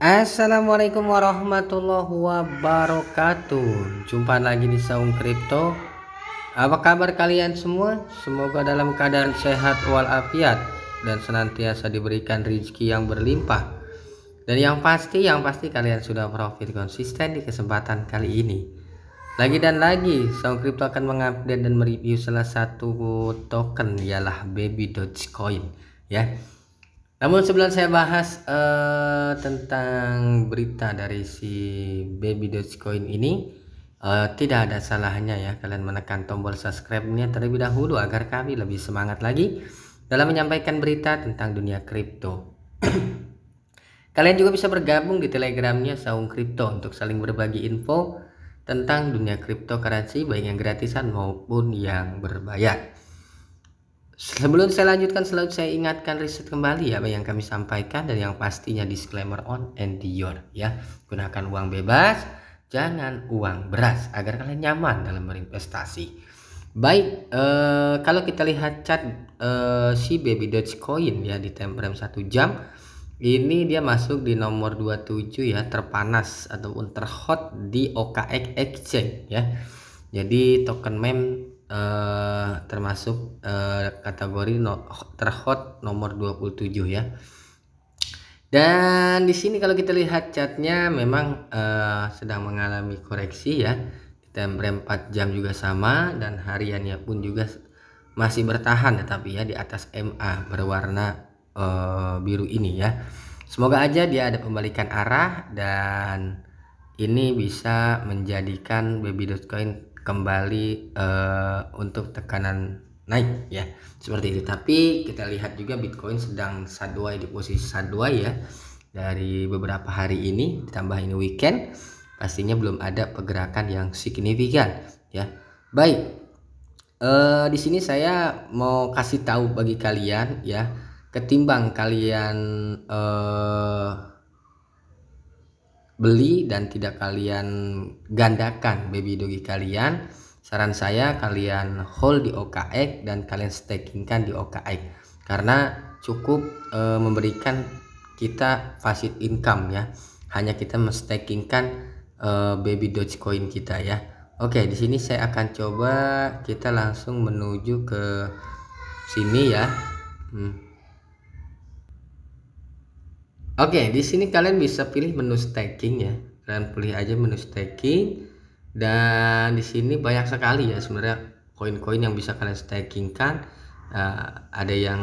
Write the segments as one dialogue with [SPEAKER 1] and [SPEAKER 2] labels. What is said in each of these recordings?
[SPEAKER 1] Assalamualaikum warahmatullahi wabarakatuh Jumpa lagi di Saung Kripto Apa kabar kalian semua? Semoga dalam keadaan sehat walafiat Dan senantiasa diberikan rezeki yang berlimpah Dan yang pasti, yang pasti kalian sudah profit konsisten di kesempatan kali ini Lagi dan lagi, Saung Kripto akan mengupdate dan mereview salah satu token Ialah Baby Dogecoin Ya, namun sebelum saya bahas uh, tentang berita dari si baby Dogecoin ini uh, tidak ada salahnya ya kalian menekan tombol subscribe-nya terlebih dahulu agar kami lebih semangat lagi dalam menyampaikan berita tentang dunia kripto. kalian juga bisa bergabung di telegramnya Saung Kripto untuk saling berbagi info tentang dunia cryptocurrency baik yang gratisan maupun yang berbayar. Sebelum saya lanjutkan, selalu saya ingatkan riset kembali ya yang kami sampaikan dan yang pastinya disclaimer on and your ya. Gunakan uang bebas, jangan uang beras agar kalian nyaman dalam berinvestasi. Baik, eh, kalau kita lihat chat eh, si baby Coin ya di time frame 1 jam ini dia masuk di nomor 27 ya terpanas ataupun terhot di OKX Exchange ya. Jadi token meme Eh, termasuk uh, kategori no, terhot nomor 27 ya. Dan di sini kalau kita lihat catnya memang uh, sedang mengalami koreksi ya. Kita 4 jam juga sama dan hariannya pun juga masih bertahan tetapi ya, ya di atas MA berwarna uh, biru ini ya. Semoga aja dia ada pembalikan arah dan ini bisa menjadikan baby coin kembali uh, untuk tekanan naik ya seperti itu tapi kita lihat juga Bitcoin sedang sideways di posisi sideways ya dari beberapa hari ini ditambah ini weekend pastinya belum ada pergerakan yang signifikan ya baik eh, di sini saya mau kasih tahu bagi kalian ya ketimbang kalian eh, beli dan tidak kalian gandakan baby dogi kalian saran saya kalian hold di OKX dan kalian stakingkan di OKX karena cukup e, memberikan kita passive income ya hanya kita menstakingkan e, baby dogecoin kita ya oke di sini saya akan coba kita langsung menuju ke sini ya hmm. Oke, di sini kalian bisa pilih menu staking ya. Kalian pilih aja menu staking dan di sini banyak sekali ya sebenarnya koin-koin yang bisa kalian stakingkan. Uh, eh, ada yang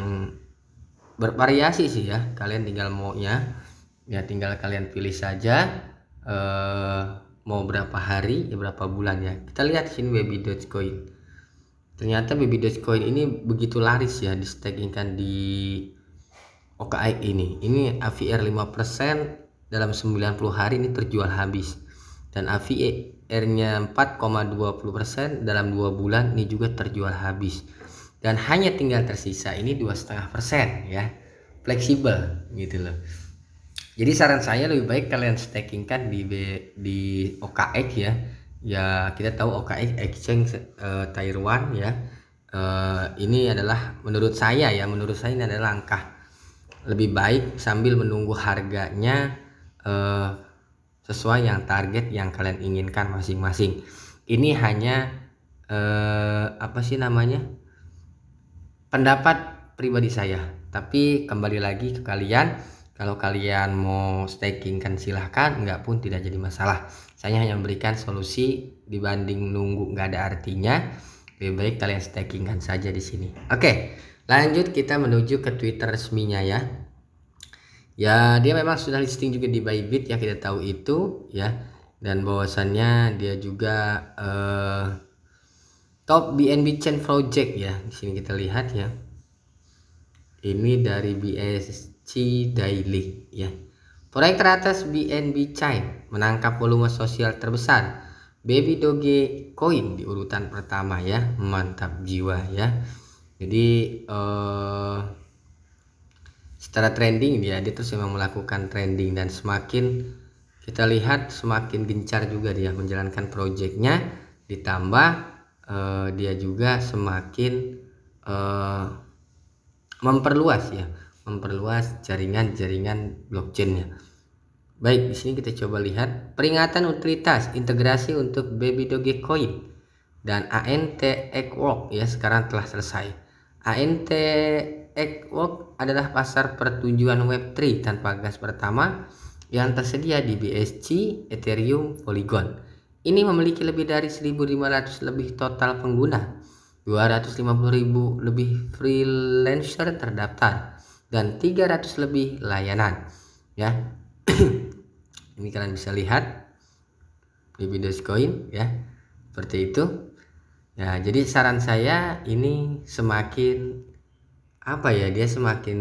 [SPEAKER 1] bervariasi sih ya. Kalian tinggal maunya ya tinggal kalian pilih saja uh, mau berapa hari, ya berapa bulan ya. Kita lihat sini baby Dogecoin. Ternyata baby Dogecoin ini begitu laris ya di kan di OKI ini. Ini AVR 5% dalam 90 hari ini terjual habis. Dan AVR-nya 4,20% dalam 2 bulan ini juga terjual habis. Dan hanya tinggal tersisa ini 2,5% ya. Fleksibel gitu loh. Jadi saran saya lebih baik kalian staking kan di di OKX ya. Ya kita tahu OKX exchange uh, Taiwan ya. Uh, ini adalah menurut saya ya, menurut saya ini adalah langkah lebih baik sambil menunggu harganya eh, sesuai yang target yang kalian inginkan masing-masing. Ini hanya eh, apa sih namanya? pendapat pribadi saya. Tapi kembali lagi ke kalian kalau kalian mau staking kan silahkan nggak pun tidak jadi masalah saya hanya memberikan solusi dibanding nunggu nggak ada artinya lebih baik kalian staking kan saja di sini oke okay. Lanjut kita menuju ke Twitter resminya ya. Ya, dia memang sudah listing juga di Bybit ya kita tahu itu ya. Dan bahwasannya dia juga eh, top BNB Chain Project ya. Di sini kita lihat ya. Ini dari BSC Daily ya. Proyek teratas BNB Chain menangkap volume sosial terbesar. Baby Doge Coin di urutan pertama ya. Mantap jiwa ya jadi uh, secara trending dia dia terus memang melakukan trending dan semakin kita lihat semakin gencar juga dia menjalankan proyeknya ditambah uh, dia juga semakin uh, memperluas ya memperluas jaringan-jaringan blockchainnya baik di sini kita coba lihat peringatan utilitas integrasi untuk baby Doge Coin dan ANT Equal ya sekarang telah selesai ANT Ecwork adalah pasar pertujuan Web3 tanpa gas pertama yang tersedia di BSC Ethereum Polygon. Ini memiliki lebih dari 1.500 lebih total pengguna, 250.000 lebih freelancer terdaftar, dan 300 lebih layanan. Ya, ini kalian bisa lihat di Bitcoin ya, seperti itu. Nah, jadi saran saya ini semakin apa ya? Dia semakin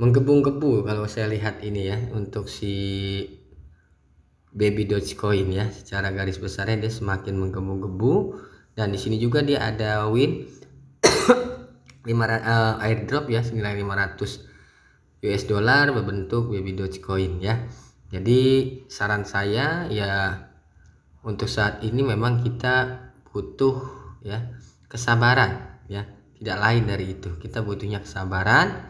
[SPEAKER 1] menggebu-gebu kalau saya lihat ini ya untuk si baby Dogecoin ya. Secara garis besarnya dia semakin menggebu-gebu dan di sini juga dia ada win 500 uh, airdrop ya senilai 500 US dollar berbentuk baby Dogecoin ya. Jadi saran saya ya untuk saat ini memang kita butuh ya kesabaran ya tidak lain dari itu kita butuhnya kesabaran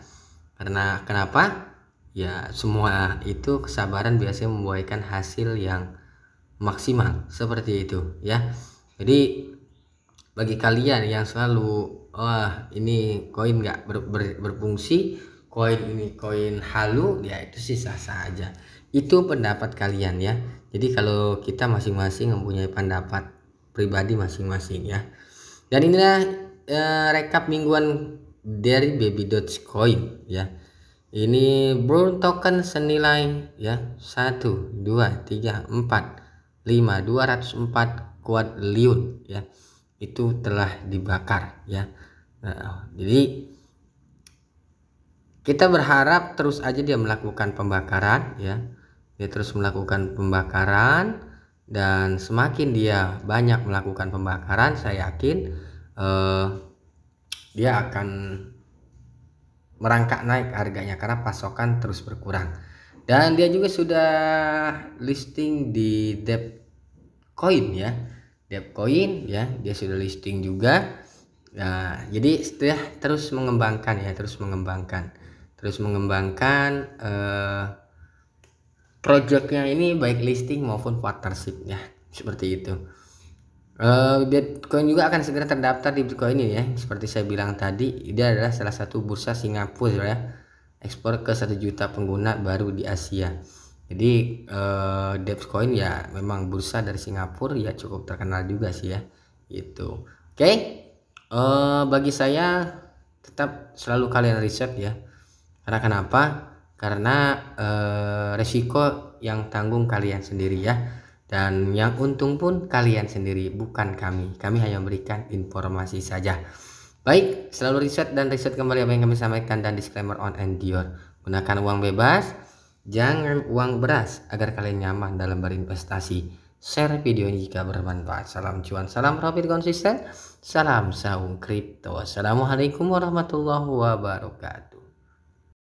[SPEAKER 1] karena kenapa ya semua itu kesabaran biasanya membuahkan hasil yang maksimal seperti itu ya jadi bagi kalian yang selalu wah ini koin nggak ber, ber, berfungsi koin ini koin halu ya itu sih sah sah aja itu pendapat kalian ya jadi kalau kita masing-masing mempunyai pendapat pribadi masing-masing ya. Dan inilah e, rekap mingguan dari Baby Doge Coin ya. Ini brown token senilai ya 1 2 3 4 5 204 liun ya. Itu telah dibakar ya. Nah, jadi kita berharap terus aja dia melakukan pembakaran ya. Dia terus melakukan pembakaran dan semakin dia banyak melakukan pembakaran saya yakin eh, dia akan merangkak naik harganya karena pasokan terus berkurang dan dia juga sudah listing di Coin ya Coin ya dia sudah listing juga nah jadi setelah terus mengembangkan ya terus mengembangkan terus mengembangkan eh, projectnya ini baik listing maupun partnership ya seperti itu uh, Bitcoin juga akan segera terdaftar di Bitcoin ini ya seperti saya bilang tadi ini adalah salah satu bursa Singapura ya ekspor ke satu juta pengguna baru di Asia jadi eh, Coin ya memang bursa dari Singapura ya cukup terkenal juga sih ya itu oke okay? uh, eh, bagi saya tetap selalu kalian riset ya karena kenapa karena eh, resiko yang tanggung kalian sendiri ya dan yang untung pun kalian sendiri bukan kami kami hanya memberikan informasi saja baik selalu riset dan riset kembali apa yang kami sampaikan dan disclaimer on and your gunakan uang bebas jangan uang beras agar kalian nyaman dalam berinvestasi share video ini jika bermanfaat salam cuan salam profit konsisten salam saung kripto assalamualaikum warahmatullahi wabarakatuh